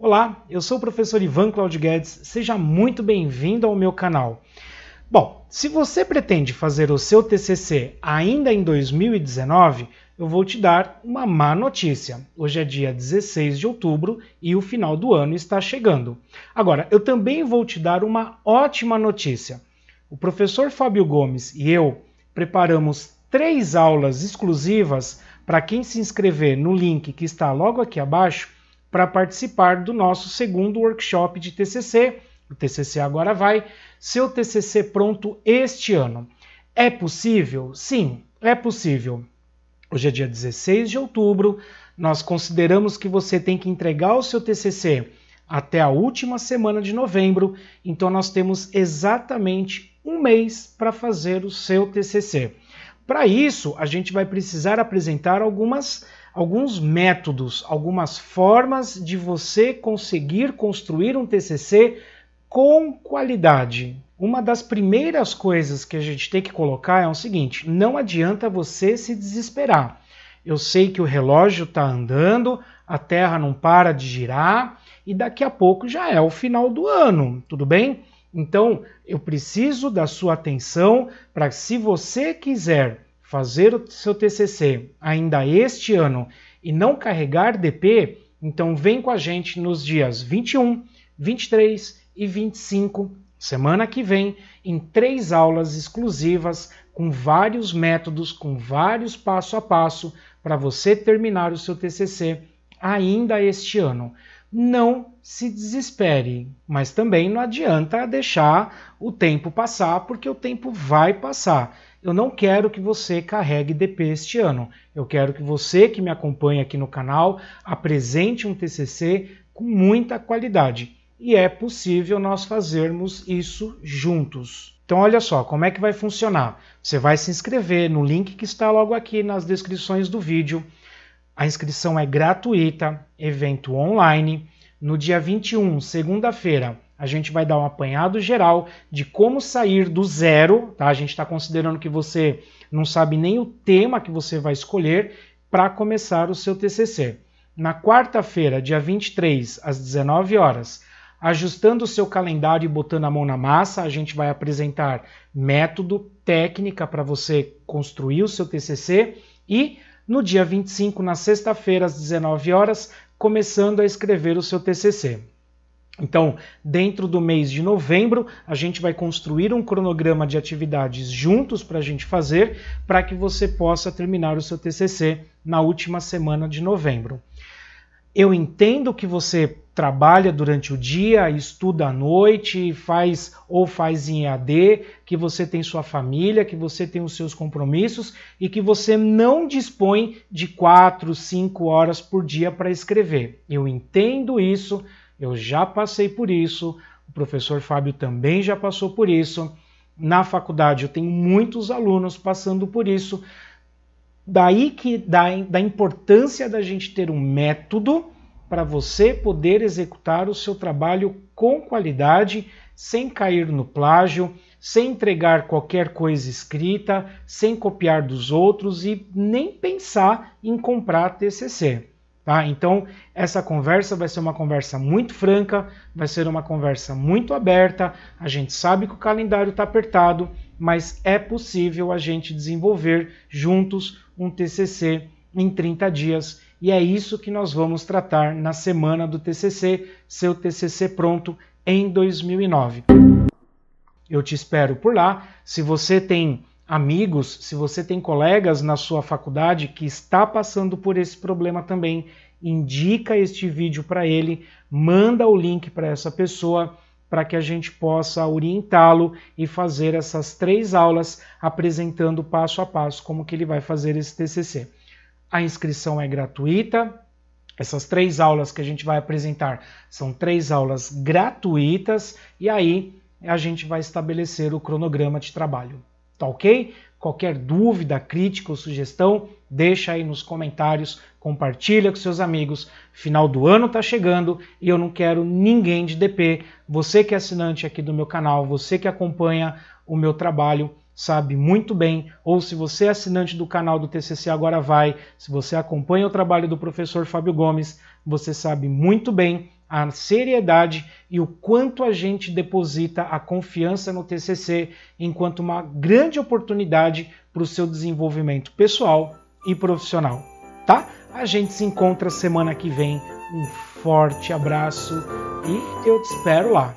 Olá, eu sou o professor Ivan Claudio Guedes, seja muito bem-vindo ao meu canal. Bom, se você pretende fazer o seu TCC ainda em 2019, eu vou te dar uma má notícia. Hoje é dia 16 de outubro e o final do ano está chegando. Agora, eu também vou te dar uma ótima notícia. O professor Fábio Gomes e eu preparamos três aulas exclusivas para quem se inscrever no link que está logo aqui abaixo para participar do nosso segundo workshop de TCC. O TCC agora vai, seu TCC pronto este ano. É possível? Sim, é possível. Hoje é dia 16 de outubro, nós consideramos que você tem que entregar o seu TCC até a última semana de novembro, então nós temos exatamente um mês para fazer o seu TCC. Para isso, a gente vai precisar apresentar algumas alguns métodos, algumas formas de você conseguir construir um TCC com qualidade. Uma das primeiras coisas que a gente tem que colocar é o seguinte: não adianta você se desesperar. Eu sei que o relógio está andando, a Terra não para de girar e daqui a pouco já é o final do ano, tudo bem? Então eu preciso da sua atenção para se você quiser fazer o seu TCC ainda este ano e não carregar DP, então vem com a gente nos dias 21, 23 e 25, semana que vem, em três aulas exclusivas com vários métodos, com vários passo a passo para você terminar o seu TCC ainda este ano. Não se desespere, mas também não adianta deixar o tempo passar, porque o tempo vai passar eu não quero que você carregue DP este ano. Eu quero que você que me acompanha aqui no canal apresente um TCC com muita qualidade. E é possível nós fazermos isso juntos. Então olha só, como é que vai funcionar? Você vai se inscrever no link que está logo aqui nas descrições do vídeo. A inscrição é gratuita, evento online, no dia 21, segunda-feira a gente vai dar um apanhado geral de como sair do zero, tá? A gente está considerando que você não sabe nem o tema que você vai escolher para começar o seu TCC. Na quarta-feira, dia 23, às 19 horas, ajustando o seu calendário e botando a mão na massa, a gente vai apresentar método, técnica para você construir o seu TCC e no dia 25, na sexta-feira, às 19 horas, começando a escrever o seu TCC. Então, dentro do mês de novembro, a gente vai construir um cronograma de atividades juntos para a gente fazer, para que você possa terminar o seu TCC na última semana de novembro. Eu entendo que você trabalha durante o dia, estuda à noite, faz ou faz em EAD, que você tem sua família, que você tem os seus compromissos e que você não dispõe de quatro, cinco horas por dia para escrever. Eu entendo isso, eu já passei por isso, o professor Fábio também já passou por isso. Na faculdade eu tenho muitos alunos passando por isso. Daí que da, da importância da gente ter um método para você poder executar o seu trabalho com qualidade, sem cair no plágio, sem entregar qualquer coisa escrita, sem copiar dos outros e nem pensar em comprar TCC. Tá? Então, essa conversa vai ser uma conversa muito franca, vai ser uma conversa muito aberta. A gente sabe que o calendário está apertado, mas é possível a gente desenvolver juntos um TCC em 30 dias. E é isso que nós vamos tratar na semana do TCC, seu TCC pronto em 2009. Eu te espero por lá. Se você tem amigos, se você tem colegas na sua faculdade que está passando por esse problema também, indica este vídeo para ele, manda o link para essa pessoa para que a gente possa orientá-lo e fazer essas três aulas apresentando passo a passo como que ele vai fazer esse TCC. A inscrição é gratuita. Essas três aulas que a gente vai apresentar são três aulas gratuitas e aí a gente vai estabelecer o cronograma de trabalho. Tá ok? Qualquer dúvida, crítica ou sugestão, deixa aí nos comentários, compartilha com seus amigos. Final do ano tá chegando e eu não quero ninguém de DP. Você que é assinante aqui do meu canal, você que acompanha o meu trabalho, sabe muito bem, ou se você é assinante do canal do TCC Agora Vai, se você acompanha o trabalho do professor Fábio Gomes, você sabe muito bem a seriedade e o quanto a gente deposita a confiança no TCC enquanto uma grande oportunidade para o seu desenvolvimento pessoal e profissional, tá? A gente se encontra semana que vem. Um forte abraço e eu te espero lá.